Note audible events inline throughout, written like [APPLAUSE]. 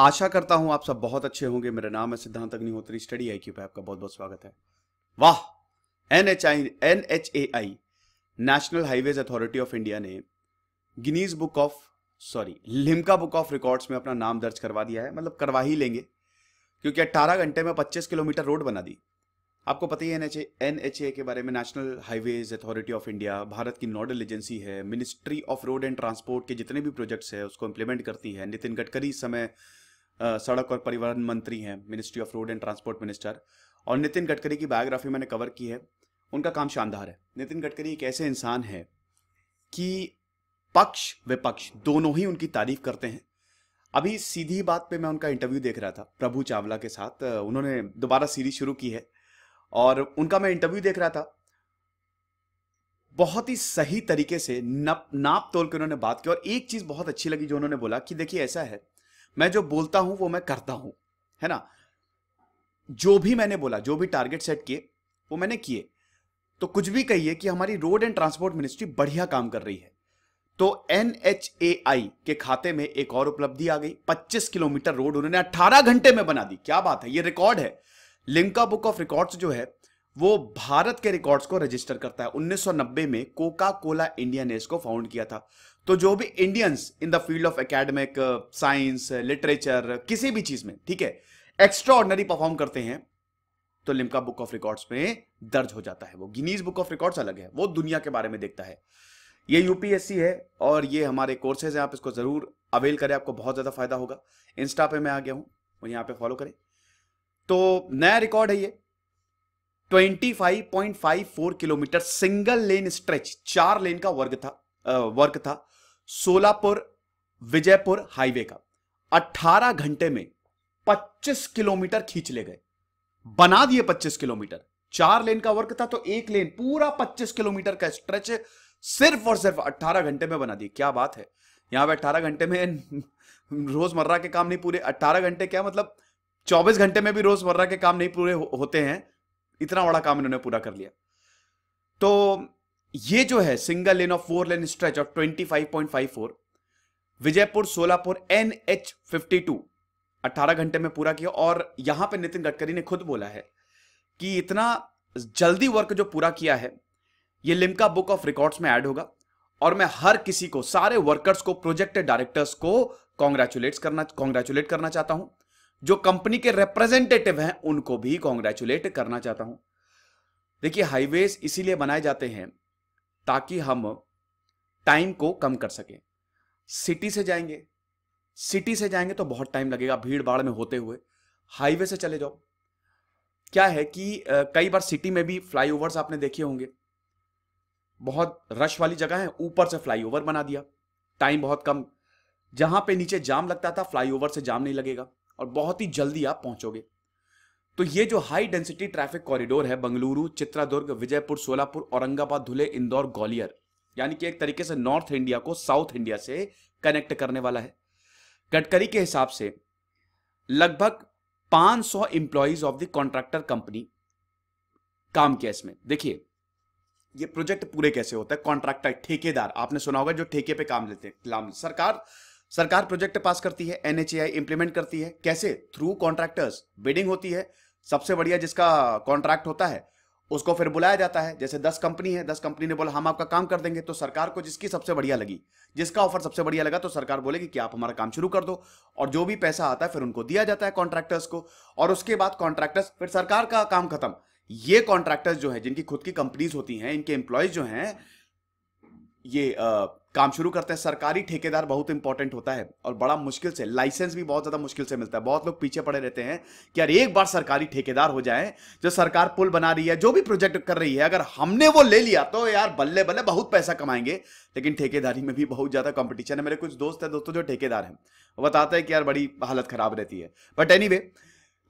आशा करता हूं आप सब बहुत अच्छे होंगे मेरा नाम है सिद्धांत अग्निहोत्री स्टडी आई पे आपका बहुत बहुत स्वागत है वाह N H I N H A I national highways authority of India ने Guinness book of sorry Limca book of records में अपना नाम दर्ज करवा दिया है मतलब करवा ही लेंगे क्योंकि 18 घंटे में 25 किलोमीटर रोड बना दी आपको पता ही है एन एच ए के बारे में National highways authority of India Bharat की नोडल एजेंसी है ministry of road and transport के जितने भी प्रोजेक्ट्स है उसको इम्प्लीमेंट करती है नितिन गडकरी समय सड़क और परिवहन मंत्री हैं ministry of road and transport minister और नितिन गडकरी की बायोग्राफी मैंने कवर की है उनका काम शानदार है नितिन गडकरी एक ऐसे इंसान है कि पक्ष विपक्ष दोनों ही उनकी तारीफ करते हैं अभी सीधी बात पे मैं उनका इंटरव्यू देख रहा था प्रभु चावला के साथ उन्होंने दोबारा सीरीज शुरू की है और उनका मैं इंटरव्यू देख रहा था बहुत ही सही तरीके से नप नाप तोल के उन्होंने बात की और एक चीज बहुत अच्छी लगी जो उन्होंने बोला कि देखिए ऐसा है मैं जो बोलता हूं वो मैं करता हूं है ना जो भी मैंने बोला जो भी टारगेट सेट किए वो मैंने किए तो कुछ भी कहिए कि हमारी रोड एंड ट्रांसपोर्ट मिनिस्ट्री बढ़िया काम कर रही है तो एन के खाते में एक और उपलब्धि आ गई 25 किलोमीटर रोड उन्होंने 18 घंटे में बना दी क्या बात है ये रिकॉर्ड है लिंका बुक ऑफ रिकॉर्ड्स जो है वो भारत के रिकॉर्ड्स को रजिस्टर करता है 1990 में कोका कोला इंडिया ने इसको फाउंड किया था तो जो भी Indians in the field of academic science literature किसी भी चीज में ठीक है एक्स्ट्रा ऑर्डनरी परफॉर्म करते हैं तो लिमका बुक ऑफ रिकॉर्ड्स में दर्ज हो जाता है वो गिनीज बुक ऑफ रिकॉर्ड्स अलग है वो दुनिया के बारे में देखता है ये यूपीएससी है और ये हमारे कोर्सेज हैं आप इसको जरूर अवेल करें आपको बहुत ज्यादा फायदा होगा इंस्टा पे मैं आ गया हूं यहां यहाँ पे फॉलो करें तो नया रिकॉर्ड है ये 25.54 किलोमीटर सिंगल लेन स्ट्रेच चार लेन का वर्ग था वर्क था सोलापुर विजयपुर हाईवे का 18 घंटे में 25 किलोमीटर खींच ले गए बना दिए 25 किलोमीटर चार लेन का वर्क था तो एक लेन पूरा 25 किलोमीटर का स्ट्रेच सिर्फ और सिर्फ 18 घंटे में बना दिए क्या बात है यहां पे 18 घंटे में [LAUGHS] रोजमर्रा के काम नहीं पूरे 18 घंटे क्या मतलब 24 घंटे में भी रोजमर्रा के काम नहीं पूरे हो, होते हैं इतना बड़ा काम इन्होंने पूरा कर लिया तो ये जो है single lane of four lane stretch of 25.54 Vijaypur Solapur N H fifty two अट्ठारह घंटे में पूरा किया और यहां पर नितिन गडकरी ने खुद बोला है कि इतना जल्दी वर्क जो पूरा किया है ये लिमका बुक ऑफ रिकॉर्ड्स में ऐड होगा और मैं हर किसी को सारे वर्कर्स को प्रोजेक्ट डायरेक्टर्स को कॉन्ग्रेचुलेट करना कॉन्ग्रेचुलेट करना चाहता हूं जो कंपनी के रिप्रेजेंटेटिव हैं उनको भी कॉन्ग्रेचुलेट करना चाहता हूं देखिए हाईवेज इसीलिए बनाए जाते हैं ताकि हम टाइम को कम कर सकें सिटी से जाएंगे सिटी से जाएंगे तो बहुत टाइम लगेगा भीड़ भाड़ में होते हुए हाईवे से चले जाओ क्या है कि कई बार सिटी में भी फ्लाईओवर्स आपने देखे होंगे बहुत रश वाली जगह है ऊपर से फ्लाईओवर बना दिया टाइम बहुत कम जहां पे नीचे जाम लगता था फ्लाईओवर से जाम नहीं लगेगा और बहुत ही जल्दी आप पहुंचोगे तो ये जो हाई डेंसिटी ट्रैफिक कॉरिडोर है बंगलुरु चित्रादुर्ग विजयपुर सोलापुर औरंगाबाद धुले इंदौर ग्वालियर यानी कि एक तरीके से नॉर्थ इंडिया को साउथ इंडिया से कनेक्ट करने वाला है गडकरी के हिसाब से लगभग 500 employees of the contractor company काम किया इसमें देखिए ये प्रोजेक्ट पूरे कैसे होता है कॉन्ट्रैक्टर ठेकेदार आपने सुना होगा जो ठेके पे काम लेते हैं सरकार सरकार प्रोजेक्ट पास करती है एनएचएआई इंप्लीमेंट करती है कैसे थ्रू कॉन्ट्रैक्टर्स बिडिंग होती है सबसे बढ़िया जिसका कॉन्ट्रैक्ट होता है उसको फिर बुलाया जाता है जैसे दस कंपनी है दस कंपनी ने बोला हम आपका काम कर देंगे तो सरकार को जिसकी सबसे बढ़िया लगी जिसका ऑफर सबसे बढ़िया लगा तो सरकार बोलेगी कि आप हमारा काम शुरू कर दो और जो भी पैसा आता है फिर उनको दिया जाता है कॉन्ट्रैक्टर्स को और उसके बाद कॉन्ट्रैक्टर्स फिर सरकार का काम खत्म ये कॉन्ट्रैक्टर्स जो है जिनकी खुद की कंपनीज होती हैं इनके एम्प्लॉयज जो हैं ये आ, काम शुरू करते हैं सरकारी ठेकेदार बहुत इंपॉर्टेंट होता है और बड़ा मुश्किल से लाइसेंस भी बहुत ज़्यादा मुश्किल से मिलता है बहुत लोग पीछे पड़े रहते हैं कि यार एक बार सरकारी ठेकेदार हो जाए जो सरकार पुल बना रही है जो भी प्रोजेक्ट कर रही है अगर हमने वो ले लिया तो यार बल्ले बल्ले बहुत पैसा कमाएंगे लेकिन ठेकेदारी में भी बहुत ज़्यादा कॉम्पिटिशन है मेरे कुछ दोस्त है दोस्तों जो ठेकेदार हैं वो बताते हैं कि यार बड़ी हालत खराब रहती है बट एनी anyway,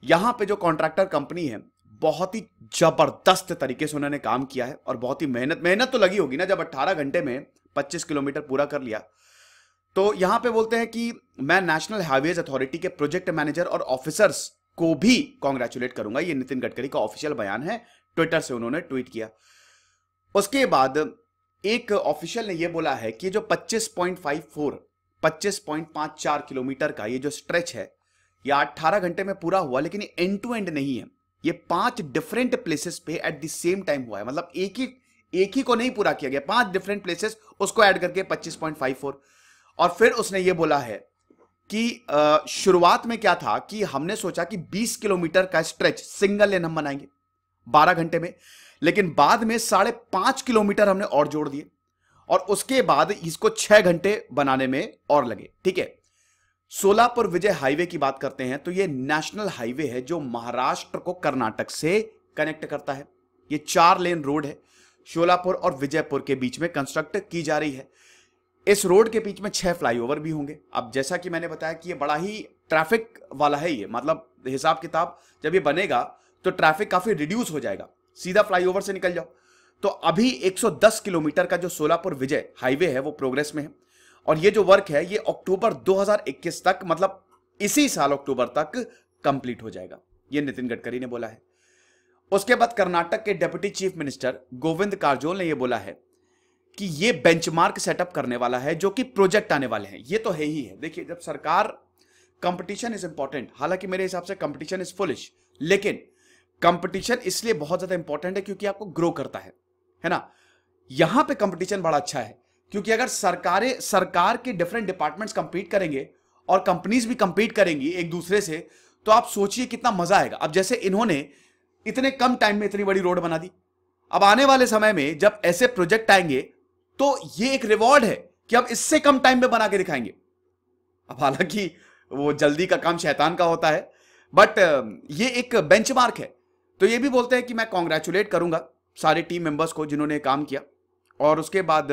यहां पे जो कॉन्ट्रैक्टर कंपनी है बहुत ही जबरदस्त तरीके से उन्होंने काम किया है और बहुत ही मेहनत मेहनत तो लगी होगी ना जब 18 घंटे में 25 किलोमीटर पूरा कर लिया तो यहां पे बोलते हैं कि मैं नेशनल हाईवेज अथॉरिटी के प्रोजेक्ट मैनेजर और ऑफिसर्स को भी कॉन्ग्रेचुलेट करूंगा ये नितिन गडकरी का ऑफिशियल बयान है ट्विटर से उन्होंने ट्वीट किया उसके बाद एक ऑफिशियल ने यह बोला है कि जो 25.54 25.54 किलोमीटर का ये जो स्ट्रेच है ये 18 घंटे में पूरा हुआ लेकिन एंड टू एंड नहीं है ये पांच डिफरेंट प्लेसेस पे एट द सेम टाइम हुआ है मतलब एक ही एक ही को नहीं पूरा किया गया पांच डिफरेंट प्लेसेस उसको ऐड करके 25.54 और फिर उसने ये बोला है कि शुरुआत में क्या था कि हमने सोचा कि 20 किलोमीटर का स्ट्रेच सिंगल लेन हम बनाएंगे 12 घंटे में लेकिन बाद में साढ़े पांच किलोमीटर हमने और जोड़ दिए और उसके बाद इसको छह घंटे बनाने में और लगे ठीक है सोलापुर विजय हाईवे की बात करते हैं तो ये नेशनल हाईवे है जो महाराष्ट्र को कर्नाटक से कनेक्ट करता है ये चार लेन रोड है सोलापुर और विजयपुर के बीच में कंस्ट्रक्ट की जा रही है इस रोड के बीच में छह फ्लाईओवर भी होंगे अब जैसा कि मैंने बताया कि ये बड़ा ही ट्रैफिक वाला है ये मतलब हिसाब किताब जब ये बनेगा तो ट्रैफिक काफी रिड्यूस हो जाएगा सीधा फ्लाईओवर से निकल जाओ तो अभी 110 किलोमीटर का जो सोलापुर विजय हाईवे है वो प्रोग्रेस में है और ये जो वर्क है ये अक्टूबर 2021 तक मतलब इसी साल अक्टूबर तक कंप्लीट हो जाएगा ये नितिन गडकरी ने बोला है उसके बाद कर्नाटक के deputy chief minister Govind Karjol ने यह बोला है कि यह बेंचमार्क सेटअप करने वाला है जो कि प्रोजेक्ट आने वाले हैं यह तो है ही है देखिए जब सरकार कंपटीशन इज इंपॉर्टेंट हालांकि मेरे हिसाब से कंपटीशन इज फुलिश लेकिन कंपटीशन इसलिए बहुत ज्यादा इंपॉर्टेंट है क्योंकि आपको ग्रो करता है है ना यहां पे कंपटीशन बड़ा अच्छा है क्योंकि अगर सरकारें सरकार के डिफरेंट डिपार्टमेंट्स कंपीट करेंगे और कंपनीज भी कंपीट करेंगी एक दूसरे से तो आप सोचिए कितना मजा आएगा अब जैसे इन्होंने इतने कम टाइम में इतनी बड़ी रोड बना दी अब आने वाले समय में जब ऐसे प्रोजेक्ट आएंगे तो ये एक रिवॉर्ड है कि अब इससे कम टाइम में बना के दिखाएंगे अब हालांकि वो जल्दी का काम शैतान का होता है बट ये एक बेंचमार्क है तो ये भी बोलते हैं कि मैं कॉन्ग्रेचुलेट करूंगा सारे टीम मेंबर्स को जिन्होंने काम किया और उसके बाद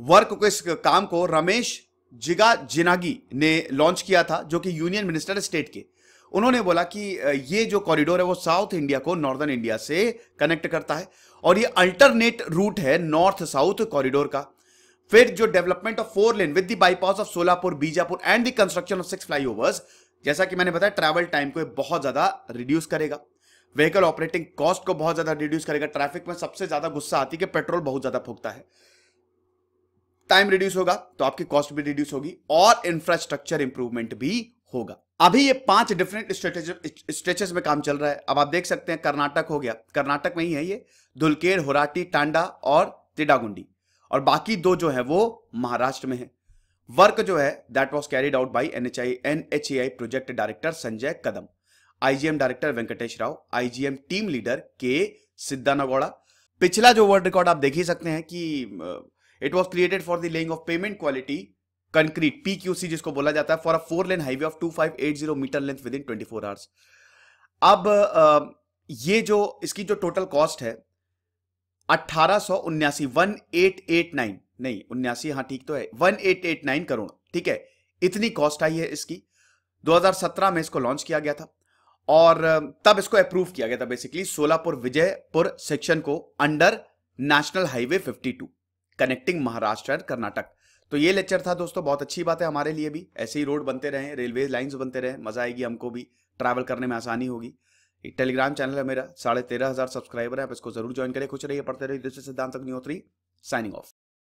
वर्क को इस काम को रमेश जिगा जिनागी ने लॉन्च किया था जो कि यूनियन मिनिस्टर स्टेट के उन्होंने बोला कि ये जो कॉरिडोर है वो साउथ इंडिया को नॉर्दर्न इंडिया से कनेक्ट करता है और ये अल्टरनेट रूट है नॉर्थ साउथ कॉरिडोर का फिर जो development of four lane with the bypass of Solapur Bijapur and the construction of six flyovers जैसा कि मैंने बताया ट्रैवल टाइम को बहुत ज्यादा रिड्यूस करेगा व्हीकल ऑपरेटिंग कॉस्ट को बहुत ज्यादा रिड्यूस करेगा ट्रैफिक में सबसे ज्यादा गुस्सा आती है कि पेट्रोल बहुत ज्यादा फूकता है टाइम रिड्यूस होगा तो आपकी कॉस्ट भी रिड्यूस होगी और इंफ्रास्ट्रक्चर इंप्रूवमेंट भी होगा अभी ये पांच डिफरेंट स्ट्रेचेस में काम चल रहा है अब आप देख सकते हैं कर्नाटक हो गया कर्नाटक में ही है ये धुलकेर होराटी टांडा और तिडागुंडी और बाकी दो जो है वो महाराष्ट्र में है वर्क जो है that was carried out by N H I N H A I project director Sanjay Kadam IGM director Venkatesh Rao IGM team leader K Siddhanagouda पिछला जो वर्ल्ड रिकॉर्ड आप देख ही सकते हैं कि it was created for the laying of pavement quality concrete PQC जिसको बोला जाता है for a four lane highway of zero metre length within four hours अब ये जो इसकी जो टोटल कॉस्ट है अट्ठारह सौ उन्यासी वन एट एट नाइन नहीं उन्यासी हाँ ठीक तो है one eight eight nine crore ठीक है इतनी कॉस्ट आई है इसकी 2017 में इसको लॉन्च किया गया था और तब इसको अप्रूव किया गया था बेसिकली सोलापुर विजयपुर सेक्शन को under National Highway 52 connecting Maharashtra and Karnataka तो ये लेक्चर था दोस्तों बहुत अच्छी बात है हमारे लिए भी ऐसे ही रोड बनते रहें रेलवे लाइन्स बनते रहें मज़ा आएगी हमको भी ट्रैवल करने में आसानी होगी एक टेलीग्राम चैनल है मेरा साढ़े तेरह हज़ार सब्सक्राइबर है आप इसको जरूर ज्वाइन करें खुश रहिए पढ़ते रहिए सिद्धांत अग्निहोत्री साइनिंग ऑफ